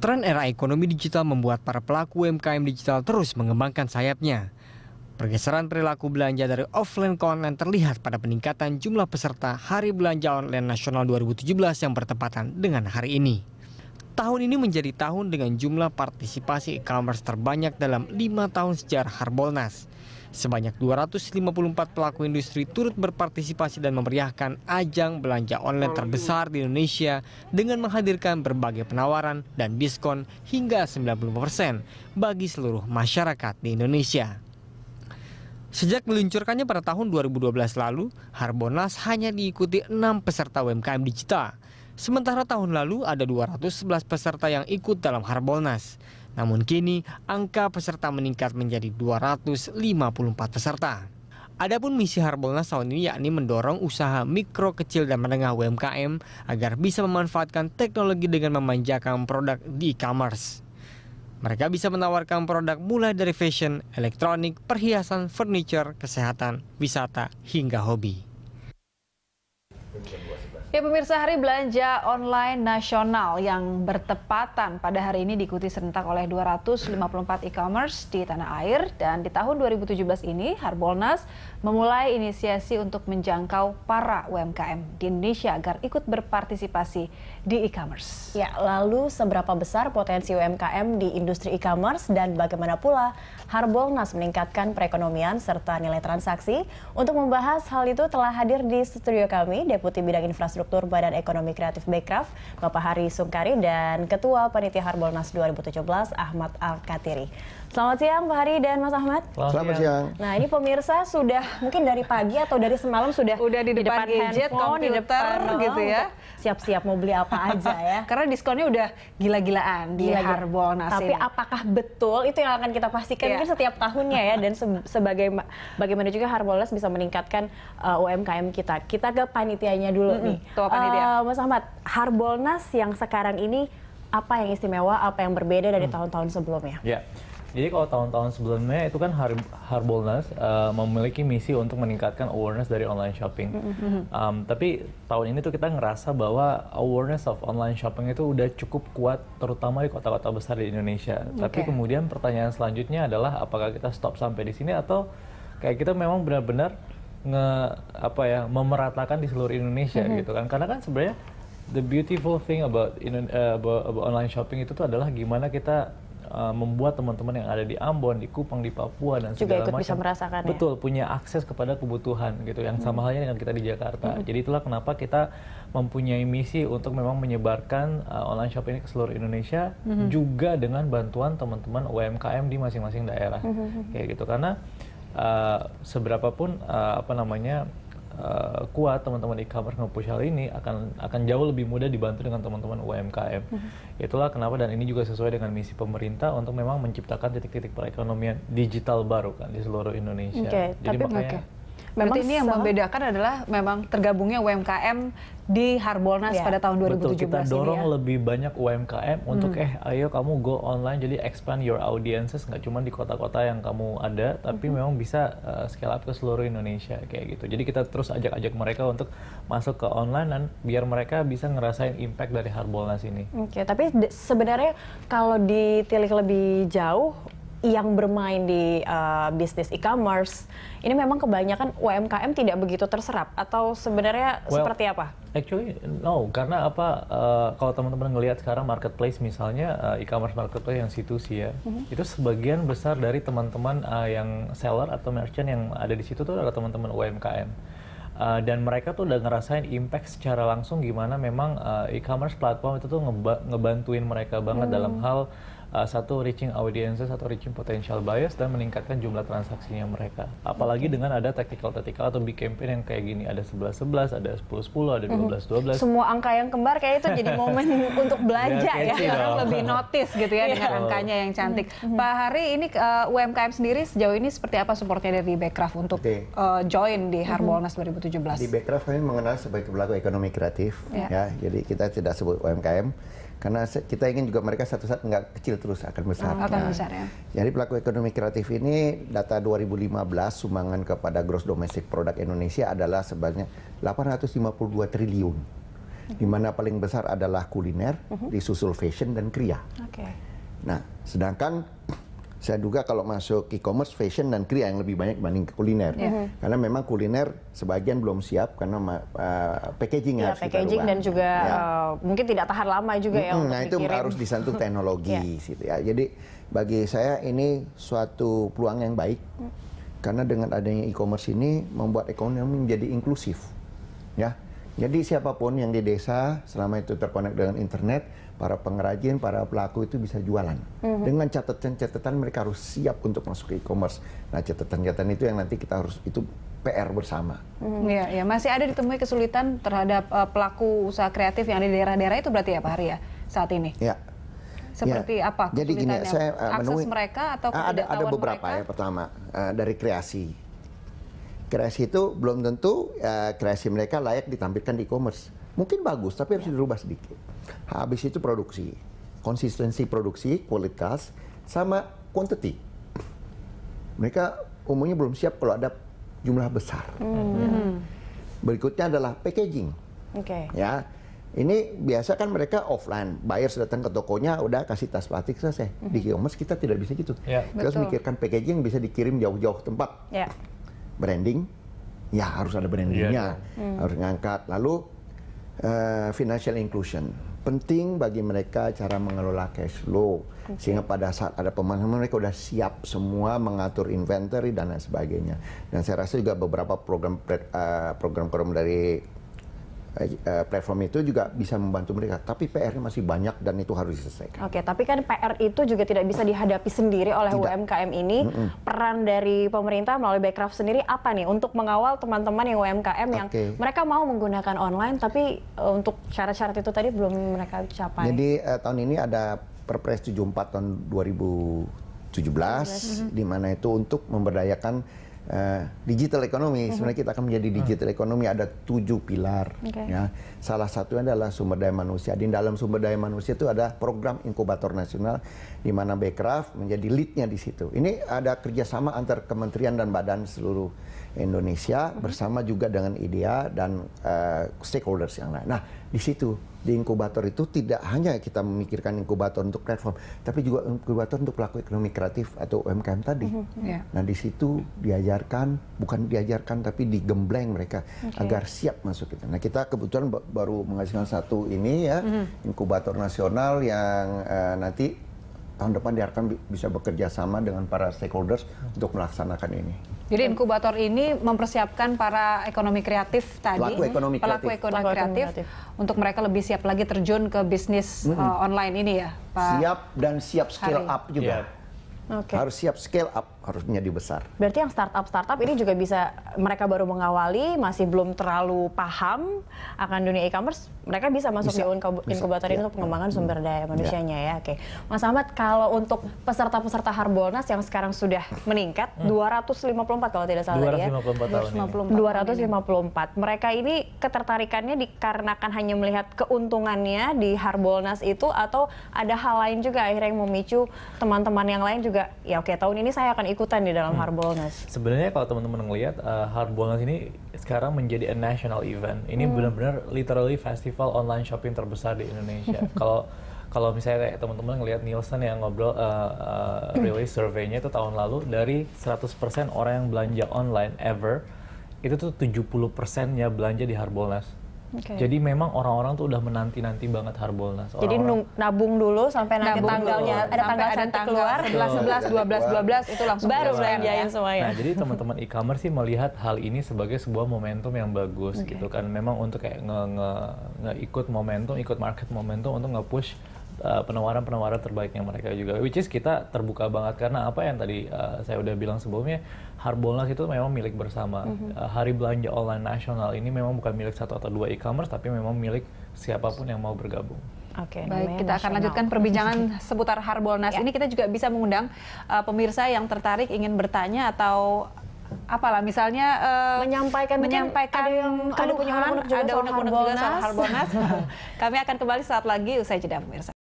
Tren era ekonomi digital membuat para pelaku UMKM digital terus mengembangkan sayapnya. Pergeseran perilaku belanja dari offline ke online terlihat pada peningkatan jumlah peserta Hari Belanja Online Nasional 2017 yang bertepatan dengan hari ini. Tahun ini menjadi tahun dengan jumlah partisipasi e-commerce terbanyak dalam lima tahun sejarah Harbolnas. Sebanyak 254 pelaku industri turut berpartisipasi dan memeriahkan ajang belanja online terbesar di Indonesia dengan menghadirkan berbagai penawaran dan diskon hingga 90% bagi seluruh masyarakat di Indonesia. Sejak meluncurkannya pada tahun 2012 lalu, Harbonas hanya diikuti 6 peserta UMKM digital. Sementara tahun lalu ada 211 peserta yang ikut dalam Harbolnas. Namun kini angka peserta meningkat menjadi 254 peserta. Adapun misi Harbolnas tahun ini yakni mendorong usaha mikro, kecil, dan menengah UMKM agar bisa memanfaatkan teknologi dengan memanjakan produk di e-commerce. Mereka bisa menawarkan produk mulai dari fashion, elektronik, perhiasan, furniture, kesehatan, wisata, hingga hobi. Ya pemirsa hari belanja online nasional yang bertepatan pada hari ini diikuti serentak oleh 254 e-commerce di tanah air dan di tahun 2017 ini Harbolnas memulai inisiasi untuk menjangkau para UMKM di Indonesia agar ikut berpartisipasi di e-commerce. Ya, lalu seberapa besar potensi UMKM di industri e-commerce dan bagaimana pula Harbolnas meningkatkan perekonomian serta nilai transaksi? Untuk membahas hal itu telah hadir di studio kami Deputi Bidang Infrastruktur Struktur Badan Ekonomi Kreatif Bekraf, Bapak Hari Sungkari, dan Ketua Panitia Harbolnas 2017, Ahmad Al-Katiri. Selamat siang Pak Hari dan Mas Ahmad. Selamat, Selamat siang. siang. Nah ini pemirsa sudah mungkin dari pagi atau dari semalam sudah udah di depan, di depan gadget, handphone, komputer, di depan, gitu ya. Oh, siap-siap mau beli apa aja ya. Karena diskonnya udah gila-gilaan di Gila -gila. Harbolnas Tapi apakah betul itu yang akan kita pastikan yeah. mungkin setiap tahunnya ya dan se sebagai bagaimana juga Harbolnas bisa meningkatkan uh, UMKM kita. Kita ke panitianya dulu mm -hmm. nih. Tua panitia. Uh, Mas Ahmad, Harbolnas yang sekarang ini apa yang istimewa, apa yang berbeda dari hmm. tahun-tahun hmm. sebelumnya? Yeah. Jadi kalau tahun-tahun sebelumnya itu kan Harbolnas uh, memiliki misi untuk meningkatkan awareness dari online shopping. um, tapi tahun ini tuh kita ngerasa bahwa awareness of online shopping itu udah cukup kuat, terutama di kota-kota besar di Indonesia. Okay. Tapi kemudian pertanyaan selanjutnya adalah apakah kita stop sampai di sini atau kayak kita memang benar-benar nge apa ya memeratakan di seluruh Indonesia mm -hmm. gitu kan? Karena kan sebenarnya the beautiful thing about, in, uh, eh, about, about online shopping itu tuh adalah gimana kita uh, membuat teman-teman yang ada di Ambon, di Kupang, di Papua dan segala ikut macam bisa merasakan, ya. betul ya? punya akses kepada kebutuhan gitu yang hmm. sama halnya dengan kita di Jakarta. Hmm. Jadi itulah kenapa kita mempunyai misi untuk memang menyebarkan uh, online shop ini ke seluruh Indonesia hmm. juga dengan bantuan teman-teman UMKM di masing-masing daerah. Hmm. hmm, hmm. Kayak gitu karena uh, eh, seberapa pun uh, apa namanya uh, kuat teman-teman e-commerce nge-push hal ini akan akan jauh lebih mudah dibantu dengan teman-teman UMKM. hmm Itulah kenapa dan ini juga sesuai dengan misi pemerintah untuk memang menciptakan titik-titik perekonomian digital baru kan di seluruh Indonesia. Okay, Jadi tapi makanya okay Memang Berarti ini yang membedakan adalah memang tergabungnya UMKM di Harbolnas ya. pada tahun 2017 Betul, kita ya. dorong ya. lebih banyak UMKM untuk hmm. eh ayo kamu go online jadi expand your audiences nggak cuma di kota-kota yang kamu ada tapi hmm. memang bisa uh, scale up ke seluruh Indonesia kayak gitu. Jadi kita terus ajak-ajak mereka untuk masuk ke online dan biar mereka bisa ngerasain impact dari Harbolnas ini. Oke, okay, tapi sebenarnya kalau ditilik lebih jauh yang bermain di uh, bisnis e-commerce ini memang kebanyakan UMKM tidak begitu terserap atau sebenarnya well, seperti apa? Actually no, karena apa uh, kalau teman-teman ngelihat sekarang marketplace misalnya uh, e-commerce marketplace yang situ sih ya, mm-hmm. itu sebagian besar dari teman-teman uh, yang seller atau merchant yang ada di situ tuh adalah teman-teman UMKM. Uh, dan mereka tuh udah ngerasain impact secara langsung gimana memang uh, e-commerce platform itu tuh ngeba ngebantuin mereka banget hmm. dalam hal uh, satu reaching audiences atau reaching potential buyers dan meningkatkan jumlah transaksinya mereka. Apalagi okay. dengan ada tactical-tactical atau big campaign yang kayak gini ada 11-11, ada 10-10, ada 12-12. Mhm. Semua angka yang kembar kayak itu jadi momen untuk belanja iya, ya, ya. orang lebih notice gitu ya iya. dengan angkanya yang cantik. Mm Pak Hari ini uh, eh, UMKM sendiri sejauh ini seperti apa supportnya dari Backcraft untuk okay. uh, eh, join di mhm. Harbolnas mm -hmm. 2017? Di Backcraft kami mengenal sebagai pelaku ekonomi kreatif yeah. ya. Jadi kita tidak sebut UMKM karena kita ingin juga mereka satu saat nggak kecil terus akan besar. Oh, akan nah, besar ya. Jadi pelaku ekonomi kreatif ini data 2015 sumbangan kepada gross domestic product Indonesia adalah sebanyak 852 triliun. Hmm. Di mana paling besar adalah kuliner, uh hmm. -huh. disusul fashion dan kriya. Okay. Nah, sedangkan saya duga kalau masuk e-commerce fashion dan kriya yang lebih banyak dibanding ke kuliner yeah. Hmm. karena memang kuliner sebagian belum siap karena uh, packaging yeah, harus packaging kita dan juga ya. uh, mungkin tidak tahan lama juga mm -hmm. ya nah nah dikirim. itu harus disentuh iya. teknologi yeah. gitu ya jadi bagi saya ini suatu peluang yang baik mm. karena dengan adanya e-commerce ini membuat ekonomi menjadi inklusif ya jadi siapapun yang di desa selama itu terkonek dengan internet, para pengrajin, para pelaku itu bisa jualan. Mm-hmm. Dengan catatan-catatan mereka harus siap untuk masuk ke e-commerce. Nah catatan-catatan itu yang nanti kita harus itu PR bersama. Mm-hmm. Ya, masih ada ditemui kesulitan terhadap uh, pelaku usaha kreatif yang ada di daerah-daerah itu berarti ya Pak Hari ya saat ini. Ya. Seperti ya. apa? Jadi gini, saya uh, akses mereka atau ah, ada ada beberapa mereka? ya pertama uh, dari kreasi kreasi itu belum tentu uh, kreasi mereka layak ditampilkan di e-commerce. Mungkin bagus, tapi harus ya. dirubah sedikit. Habis itu produksi, konsistensi produksi, kualitas, sama quantity. Mereka umumnya belum siap kalau ada jumlah besar. Hmm. Berikutnya adalah packaging. Okay. Ya, ini biasa kan mereka offline, Buyer datang ke tokonya udah kasih tas plastik selesai. Mm -hmm. Di e-commerce kita tidak bisa gitu. Yeah. Kita harus mikirkan packaging bisa dikirim jauh-jauh tempat. Yeah branding ya harus ada brandingnya yeah. Iya. Hmm. harus ngangkat lalu uh, financial inclusion penting bagi mereka cara mengelola cash flow okay. sehingga pada saat ada pemahaman mereka sudah siap semua mengatur inventory dan lain sebagainya dan saya rasa juga beberapa program eh, program program dari Eh, eh, platform itu juga bisa membantu mereka. Tapi pr masih banyak dan itu harus diselesaikan. Oke, tapi kan PR itu juga tidak bisa dihadapi sendiri oleh tidak. UMKM ini. Mm -mm. Peran dari pemerintah melalui Backcraft sendiri apa nih untuk mengawal teman-teman yang UMKM okay. yang mereka mau menggunakan online tapi eh, untuk syarat-syarat itu tadi belum mereka capai. Jadi uh, tahun ini ada Perpres 74 tahun 2017 mm di mana itu untuk memberdayakan Eh, digital ekonomi. Mm-hmm. Sebenarnya kita akan menjadi mhm. digital ekonomi ada tujuh pilar. Okay. Ya. Salah satunya adalah sumber daya manusia. Di dalam sumber daya manusia itu ada program inkubator nasional di mana Bekraf menjadi leadnya di situ. Ini ada kerjasama antar kementerian dan badan seluruh Indonesia mm-hmm. bersama juga dengan IDEA dan uh, stakeholders yang lain. Nah di situ di inkubator itu tidak hanya kita memikirkan inkubator untuk platform, tapi juga inkubator untuk pelaku ekonomi kreatif atau UMKM tadi. Mm -hmm. yeah. Nah di situ diajarkan, bukan diajarkan tapi digembleng mereka okay. agar siap masuk kita. Nah kita kebetulan baru menghasilkan satu ini ya mm -hmm. inkubator nasional yang uh, nanti tahun depan diharapkan bisa bekerja sama dengan para stakeholders untuk melaksanakan ini. Jadi inkubator ini mempersiapkan para ekonomi kreatif tadi, pelaku ekonomi pelaku kreatif, ekonomi untuk mereka lebih siap lagi terjun ke bisnis mm -hmm. uh, online ini ya, Pak. Siap dan siap scale Hari. up juga. Yeah. Okay. Harus siap scale up, harus menjadi besar. Berarti yang startup startup ini juga bisa mereka baru mengawali, masih belum terlalu paham akan dunia e-commerce, mereka bisa masuk bisa. di inkubator ini ya. untuk pengembangan sumber daya iya. manusianya ya. ya. Oke. Okay. Mas Ahmad, kalau untuk peserta-peserta Harbolnas yang sekarang sudah meningkat hmm. 254 kalau tidak salah 254 ya. ratus ya. 254. 254. Mereka ini ketertarikannya dikarenakan hanya melihat keuntungannya di Harbolnas itu atau ada hal lain juga akhirnya yang memicu teman-teman yang lain juga juga ya oke tahun ini saya akan ikutan di dalam hmm. Harbolnas. Sebenarnya kalau teman-teman ngelihat uh, eh, Harbolnas ini sekarang menjadi a national event. Ini hmm. benar-benar literally festival online shopping terbesar di Indonesia. kalau kalau misalnya teman-teman ngelihat Nielsen yang ngobrol uh, uh, rilis surveinya itu tahun lalu dari 100% orang yang belanja online ever itu tuh 70 persennya belanja di Harbolnas. Okay. Jadi memang orang-orang tuh udah menanti-nanti banget Harbolnas. Jadi Jadi nabung dulu sampai nanti nabung tanggalnya dulu. ada tanggal ada tanggal keluar 11 11 12 12 itu langsung baru belanjain iya. semuanya. Nah, jadi teman-teman e-commerce sih melihat hal ini sebagai sebuah momentum yang bagus okay. gitu kan. Memang untuk kayak nge, nge, nge ikut momentum, ikut market momentum untuk nge-push Eh, penawaran-penawaran uh, terbaiknya mereka juga. Which is kita terbuka banget karena apa yang tadi uh, saya udah bilang sebelumnya, Harbolnas itu memang milik bersama. Mm-hmm. Uh, Hari belanja online nasional ini memang bukan milik satu atau dua e-commerce, tapi memang milik siapapun yang mau bergabung. Oke, okay, baik kita akan lanjutkan perbincangan seputar Harbolnas. Yeah. Ini kita juga bisa mengundang uh, pemirsa yang tertarik ingin bertanya atau apalah misalnya uh, menyampaikan menyampaikan ada yang keluhan, ada unek-unek juga soal Harbolnas. Kami akan kembali saat lagi usai jeda pemirsa.